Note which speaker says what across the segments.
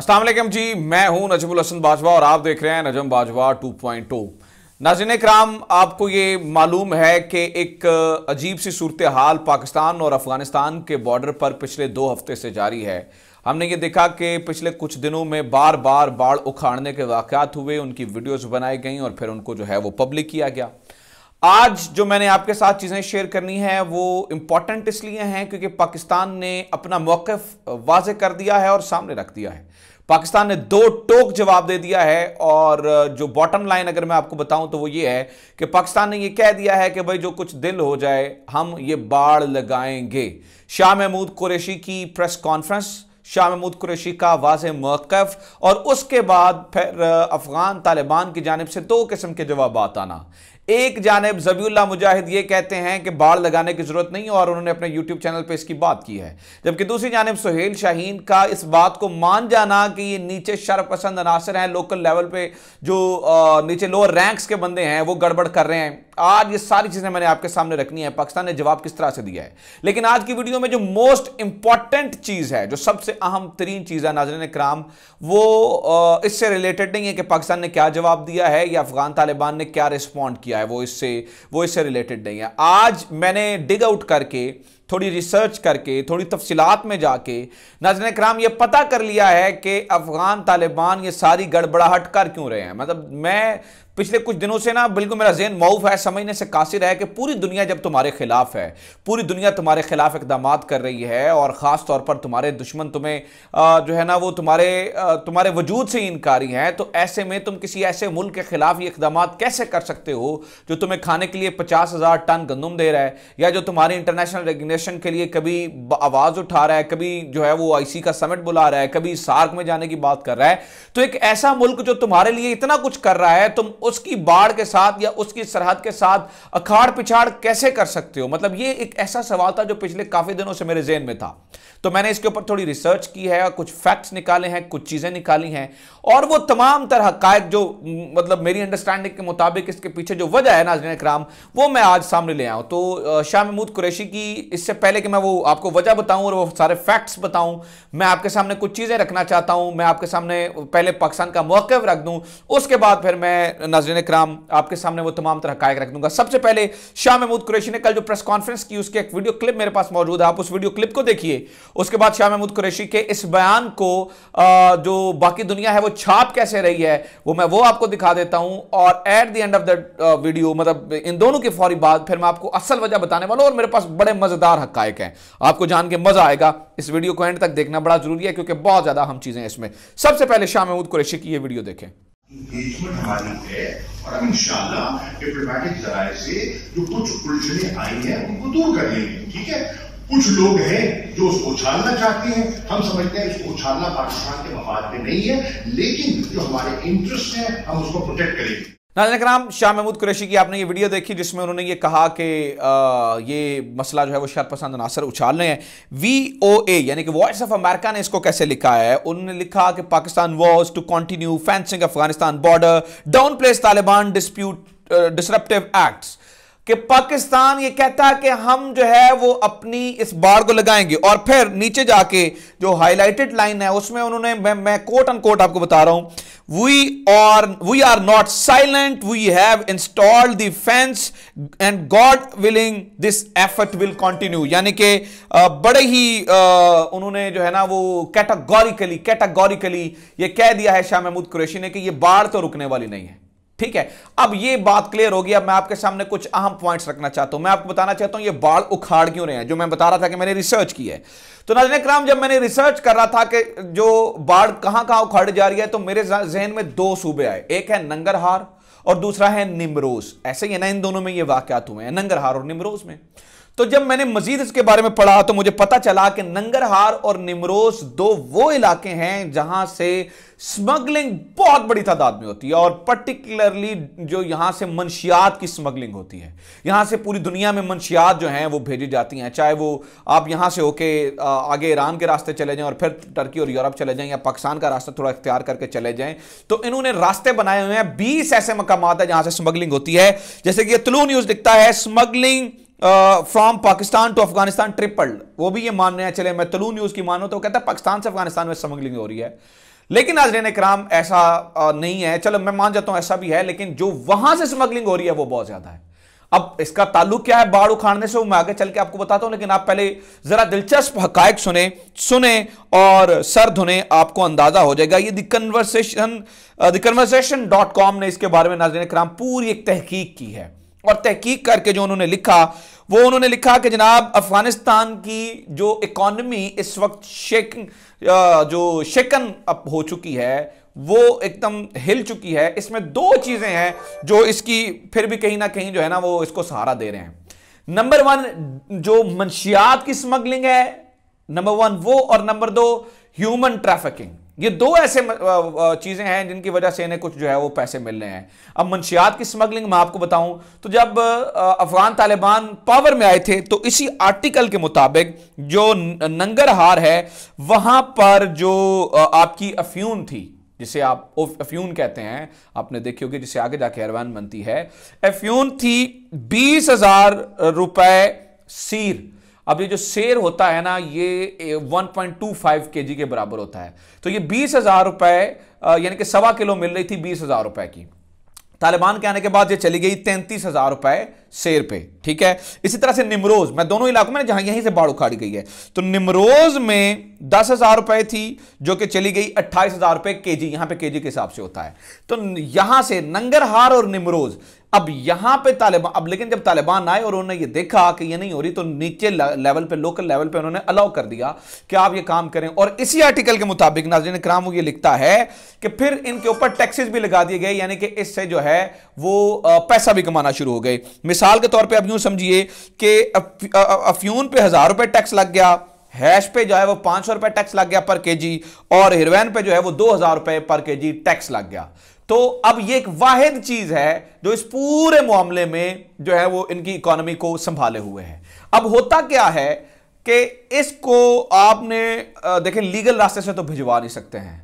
Speaker 1: असलम जी मैं हूं नजमुल हसन बाजवा और आप देख रहे हैं नजम बाजवा 2.0 नाजिन कराम आपको ये मालूम है कि एक अजीब सी सूरत हाल पाकिस्तान और अफगानिस्तान के बॉर्डर पर पिछले दो हफ्ते से जारी है हमने ये देखा कि पिछले कुछ दिनों में बार बार बाढ़ उखाड़ने के वाकत हुए उनकी वीडियोज़ बनाई गई और फिर उनको जो है वो पब्लिक किया गया आज जो मैंने आपके साथ चीज़ें शेयर करनी है वो इम्पॉर्टेंट इसलिए हैं क्योंकि पाकिस्तान ने अपना मौक़ वाज कर दिया है और सामने रख दिया है पाकिस्तान ने दो टोक जवाब दे दिया है और जो बॉटम लाइन अगर मैं आपको बताऊं तो वो ये है कि पाकिस्तान ने ये कह दिया है कि भाई जो कुछ दिल हो जाए हम ये बाढ़ लगाएंगे शाह महमूद कुरैशी की प्रेस कॉन्फ्रेंस शाह महमूद कुरैशी का वाज मौकफ और उसके बाद फिर अफ़गान तालिबान की जानब से दो किस्म के जवाब आना एक जानब जबीउल्ला मुजाहिद ये कहते हैं कि बाढ़ लगाने की जरूरत नहीं और उन्होंने अपने यूट्यूब चैनल पर इसकी बात की है जबकि दूसरी जानब सुहेल शाहीन का इस बात को मान जाना कि ये नीचे शरपसंद अनासर हैं लोकल लेवल पे जो नीचे लोअर रैंक्स के बंदे हैं वो गड़बड़ कर रहे हैं आज ये सारी चीजें मैंने आपके सामने रखनी है पाकिस्तान ने जवाब किस तरह से दिया है लेकिन आज की वीडियो में जो मोस्ट इंपॉर्टेंट चीज है जो सबसे अहम तरीन चीज है नाजरन कराम वो इससे रिलेटेड नहीं है कि पाकिस्तान ने क्या जवाब दिया है या अफगान तालिबान ने क्या रिस्पॉन्ड किया है वो इससे वो इससे रिलेटेड नहीं है आज मैंने डिग आउट करके थोड़ी रिसर्च करके थोड़ी तफसीलात में जाके नजर कराम ये पता कर लिया है कि अफ़गान तालिबान ये सारी गड़बड़ाहट कर क्यों रहे हैं मतलब मैं पिछले कुछ दिनों से ना बिल्कुल मेरा जेन मऊफ है समझने से कासिर है कि पूरी दुनिया जब तुम्हारे खिलाफ है पूरी दुनिया तुम्हारे खिलाफ इकदाम कर रही है और ख़ास तौर पर तुम्हारे दुश्मन तुम्हें जो है ना वो तुम्हारे तुम्हारे वजूद से ही इनकारी हैं तो ऐसे में तुम किसी ऐसे मुल्क के खिलाफ ये इकदाम कैसे कर सकते हो जो तुम्हें खाने के लिए पचास हज़ार टन गंदम दे रहा है या जो तुम्हारी इंटरनेशनल रेगुलेशन के लिए कभी आवाज़ उठा रहा है कभी जो है वो आईसी का समिट बुला रहा है कभी सार्क में जाने की बात कर रहा है तो एक ऐसा मुल्क जो तुम्हारे लिए इतना कुछ कर रहा है तुम उसकी बाढ़ के साथ या उसकी सरहद के साथ अखाड़ पिछाड़ कैसे कर सकते हो मतलब ये एक ऐसा सवाल था जो पिछले काफ़ी दिनों से मेरे जेन में था तो मैंने इसके ऊपर थोड़ी रिसर्च की है कुछ फैक्ट्स निकाले हैं कुछ चीज़ें निकाली हैं और वो तमाम तरह कायद जो मतलब मेरी अंडरस्टैंडिंग के मुताबिक इसके पीछे जो वजह है नाजन कराम वो मैं आज सामने ले आऊँ तो शाह महमूद कुरैशी की इससे पहले कि मैं वो आपको वजह बताऊँ और वो सारे फैक्ट्स बताऊँ मैं आपके सामने कुछ चीज़ें रखना चाहता हूँ मैं आपके सामने पहले पाकिस्तान का मौक़ रख दूँ उसके बाद फिर मैं नाजरन कराम आपके सामने वो तमाम तरह कायक रख दूंगा सबसे पहले शाह महमूद कुरैशी ने कल जो प्रेस कॉन्फ्रेंस की उसके एक वीडियो क्लिप मेरे पास मौजूद है आप उस वीडियो क्लिप को देखिए उसके बाद शाह महमूद कुरैशी के इस बयान को जो बाकी दुनिया है वो छाप कैसे रही है वो मैं वो आपको दिखा देता हूं और at the end of the video मतलब इन दोनों के फौरी बाद फिर मैं आपको असल वजह बताने वाला हूं और मेरे पास बड़े मजेदार हकायक हैं आपको जान के मजा आएगा इस वीडियो को एंड तक देखना बड़ा जरूरी है क्योंकि बहुत ज्यादा हम चीजें इसमें सबसे पहले शाह महमूद कुरैशी की ये वीडियो देखें इंगेजमेंट हमारी है और हम इंशाला डिप्लोमेटिक जराये से जो कुछ उलझने आई है उनको दूर कर लेंगे ठीक है कुछ लोग हैं जो उसको उछालना चाहते हैं हम समझते हैं इसको उछालना पाकिस्तान के मफाद में नहीं है लेकिन जो हमारे इंटरेस्ट हैं हम उसको प्रोटेक्ट करेंगे नाजनक राम शाह महमूद कुरैशी की आपने ये वीडियो देखी जिसमें उन्होंने ये कहा कि ये मसला जो है वो शायद पसंद नासर रहे हैं वी ओ ए यानी कि वॉइस ऑफ अमेरिका ने इसको कैसे लिखा है उन्होंने लिखा कि Pakistan was to continue fencing Afghanistan border down place Taliban dispute disruptive acts कि पाकिस्तान ये कहता है कि हम जो है वो अपनी इस बाढ़ को लगाएंगे और फिर नीचे जाके जो हाईलाइटेड लाइन है उसमें उन्होंने मैं, मैं कोट अनकोट आपको बता रहा हूं we are we are not silent we have installed the fence and god willing this effort will continue यानी कि बड़े ही unhone jo hai na wo categorically categorically ye keh diya hai shah Mahmood qureshi ne ki ye baad to rukne wali nahi hai ठीक है अब ये बात clear होगी अब मैं आपके सामने कुछ अहम पॉइंट्स रखना चाहता हूं मैं आपको बताना चाहता हूं ये बाल उखाड़ क्यों रहे हैं जो मैं बता रहा था कि मैंने रिसर्च की है तो नाजन कराम जब मैंने रिसर्च कर रहा था कि जो बाढ़ कहां कहां उखाड़ी जा रही है तो मेरे जहन में दो सूबे आए एक है नंगरहार और दूसरा है निमरोज ऐसे ही है ना इन दोनों में ये वाकत हुए हैं नंगरहार और निमरोज में तो जब मैंने मजीद इसके बारे में पढ़ा तो मुझे पता चला कि नंगरहार और निमरोस दो वो इलाके हैं जहां से स्मगलिंग बहुत बड़ी तादाद में होती है और पर्टिकुलरली जो यहां से मनशियात की स्मगलिंग होती है यहां से पूरी दुनिया में मनशियात जो हैं वो भेजी जाती हैं चाहे वो आप यहां से होके आगे ईरान के रास्ते चले जाएं और फिर टर्की और यूरोप चले जाएं या पाकिस्तान का रास्ता थोड़ा इख्तियार करके चले जाएं तो इन्होंने रास्ते बनाए हुए हैं बीस ऐसे मकाम है जहां से स्मगलिंग होती है जैसे कि तुलू न्यूज दिखता है smuggling from Pakistan to Afghanistan tripled वो भी ये मान रहे हैं चले मैं तलू न्यूज की मानू तो कहता है पाकिस्तान से अफगानिस्तान में स्मगलिंग हो रही है लेकिन रेन कराम ऐसा uh, नहीं है चलो मैं मान जाता हूं ऐसा भी है लेकिन जो वहां से स्मगलिंग हो रही है वो बहुत ज्यादा है अब इसका ताल्लुक क्या है बाढ़ उखाड़ने से वो मैं आगे चल के आपको बताता हूं लेकिन आप पहले जरा दिलचस्प हकायक सुने सुने और सर धुने आपको अंदाजा हो जाएगा ये दिकनवर्सेशन दिकनवर्सेशन डॉट कॉम ने इसके बारे में नाजरीन कराम पूरी एक तहकीक की है और तहकीक करके जो उन्होंने लिखा वो उन्होंने लिखा कि जनाब अफगानिस्तान की जो इकॉनमी इस वक्त शेक जो शेकन अप हो चुकी है वो एकदम हिल चुकी है इसमें दो चीज़ें हैं जो इसकी फिर भी कहीं ना कहीं जो है ना वो इसको सहारा दे रहे हैं नंबर वन जो मनशियात की स्मगलिंग है नंबर वन वो और नंबर दो ह्यूमन ट्रैफिकिंग ये दो ऐसे चीज़ें हैं जिनकी वजह से इन्हें कुछ जो है वो पैसे मिल रहे हैं अब मंशियात की स्मगलिंग मैं आपको बताऊं तो जब अफगान तालिबान पावर में आए थे तो इसी आर्टिकल के मुताबिक जो नंगरहार है वहां पर जो आपकी अफ्यून थी जिसे आप अफ्यून कहते हैं आपने देखी होगी जिसे आगे जाके अरवान बनती है अफ्यून थी बीस हजार रुपए सीर अब ये जो शेर होता है ना ये 1.25 केजी के बराबर होता है तो ये बीस हजार रुपए यानी कि सवा किलो मिल रही थी बीस हजार रुपए की तालिबान के आने के बाद ये चली गई तैंतीस हजार रुपए शेर पे ठीक है इसी तरह से निमरोज मैं दोनों इलाकों में जहां यहीं से बाढ़ उखाड़ी गई है तो निमरोज में दस हजार रुपए थी जो कि चली गई अट्ठाईस हजार रुपए के जी यहां पर के जी के हिसाब से होता है तो यहां से नंगरहार और निमरोज अब यहां पे तालिबान अब लेकिन जब तालिबान आए और उन्होंने ये देखा कि ये नहीं हो रही तो नीचे लेवल पे लोकल लेवल पे उन्होंने अलाउ कर दिया कि आप ये काम करें और इसी आर्टिकल के मुताबिक नाजरीन कराम ये लिखता है कि फिर इनके ऊपर टैक्सेस भी लगा दिए गए यानी कि इससे जो है वो पैसा भी कमाना शुरू हो गए मिसाल के तौर पर अब यूं समझिए कि अफ्यून पे हजार रुपए टैक्स लग गया हैश पे जो है वो पांच सौ रुपए टैक्स लग गया पर केजी और हिरोइन पे जो है वो दो हजार रुपए पर केजी टैक्स लग गया तो अब ये एक वाहिद चीज है जो इस पूरे मामले में जो है वो इनकी इकोनॉमी को संभाले हुए है अब होता क्या है कि इसको आपने देखें लीगल रास्ते से तो भिजवा नहीं सकते हैं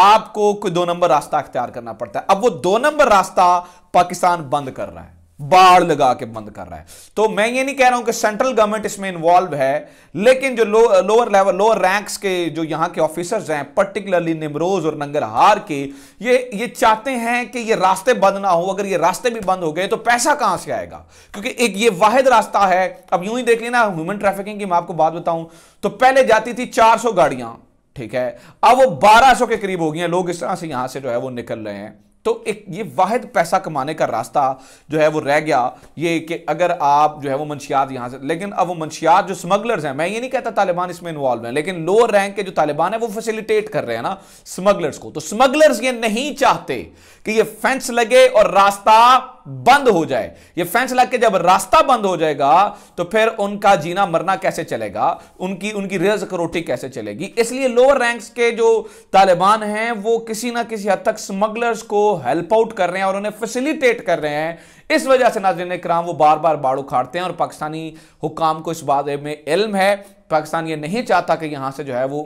Speaker 1: आपको कोई दो नंबर रास्ता अख्तियार करना पड़ता है अब वो दो नंबर रास्ता पाकिस्तान बंद कर रहा है बाढ़ लगा के बंद कर रहा है तो मैं ये नहीं कह रहा हूं कि सेंट्रल गवर्नमेंट इसमें इन्वॉल्व है लेकिन जो लो, लोअर लेवल लोअर रैंक्स के जो यहां के ऑफिसर्स हैं पर्टिकुलरली निमरोज और नंगरहार के ये ये चाहते हैं कि ये रास्ते बंद ना हो अगर ये रास्ते भी बंद हो गए तो पैसा कहां से आएगा क्योंकि एक ये वाहिद रास्ता है अब यूं ही देख लेना ह्यूमन ट्रैफिकिंग की मैं आपको बात बताऊं तो पहले जाती थी चार गाड़ियां ठीक है अब वो बारह के करीब हो गई लोग इस तरह से यहां से जो है वो निकल रहे हैं तो एक ये वाहिद पैसा कमाने का रास्ता जो है वो रह गया ये कि अगर आप जो है वो मंशियात यहाँ से लेकिन अब वो मंशियात जो स्मगलर्स हैं मैं ये नहीं कहता तालिबान इसमें इन्वॉल्व है लेकिन लोअर रैंक के जो तालिबान है वो फैसिलिटेट कर रहे हैं ना स्मगलर्स को तो स्मगलर्स ये नहीं चाहते कि ये फेंस लगे और रास्ता बंद हो जाए ये फैसला के जब रास्ता बंद हो जाएगा तो फिर उनका जीना मरना कैसे चलेगा उनकी उनकी रिजक रोटी कैसे चलेगी इसलिए लोअर रैंक्स के जो तालिबान हैं वो किसी ना किसी हद तक स्मगलर्स को हेल्प आउट कर रहे हैं और उन्हें फैसिलिटेट कर रहे हैं इस वजह से ने कराम वो बार बार बाड़ उखाड़ते हैं और पाकिस्तानी हुकाम को इस बारे में इल्म है पाकिस्तान ये नहीं चाहता कि यहाँ से जो है वो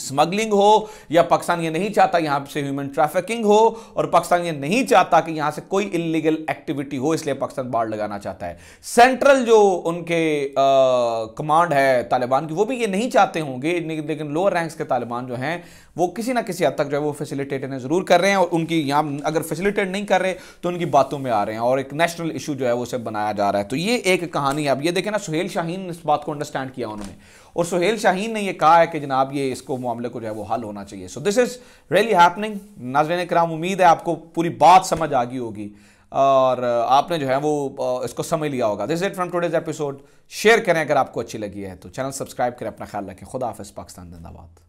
Speaker 1: स्मगलिंग हो या पाकिस्तान ये नहीं चाहता यहाँ से ह्यूमन ट्रैफिकिंग हो और पाकिस्तान ये नहीं चाहता कि यहाँ से कोई इलीगल एक्टिविटी हो इसलिए पाकिस्तान बाढ़ लगाना चाहता है सेंट्रल जो उनके कमांड है तालिबान की वो भी ये नहीं चाहते होंगे लेकिन लोअर रैंक्स के तालिबान जो हैं वो किसी ना किसी हद तक जो है वो इन्हें ज़रूर कर रहे हैं और उनकी यहाँ अगर फैसिलिटेट नहीं कर रहे तो उनकी बातों में आ रहे हैं और एक नेशनल इशू जो है वो उसे बनाया जा रहा है तो ये एक कहानी है अब ये देखें ना सुहेल शाहीन इस बात को अंडरस्टैंड किया उन्होंने और सुहेल शाहीन ने यह कहा है कि जनाब ये इसको मामले को जो है वो हल होना चाहिए so this is really happening नाजरन कराम उम्मीद है आपको पूरी बात समझ आ गई होगी और आपने जो है वो इसको समझ लिया होगा this it from today's episode share करें अगर आपको अच्छी लगी है तो चैनल सब्सक्राइब करें अपना ख्याल रखें खुदा हाफ पाकिस्तान जिंदाबाद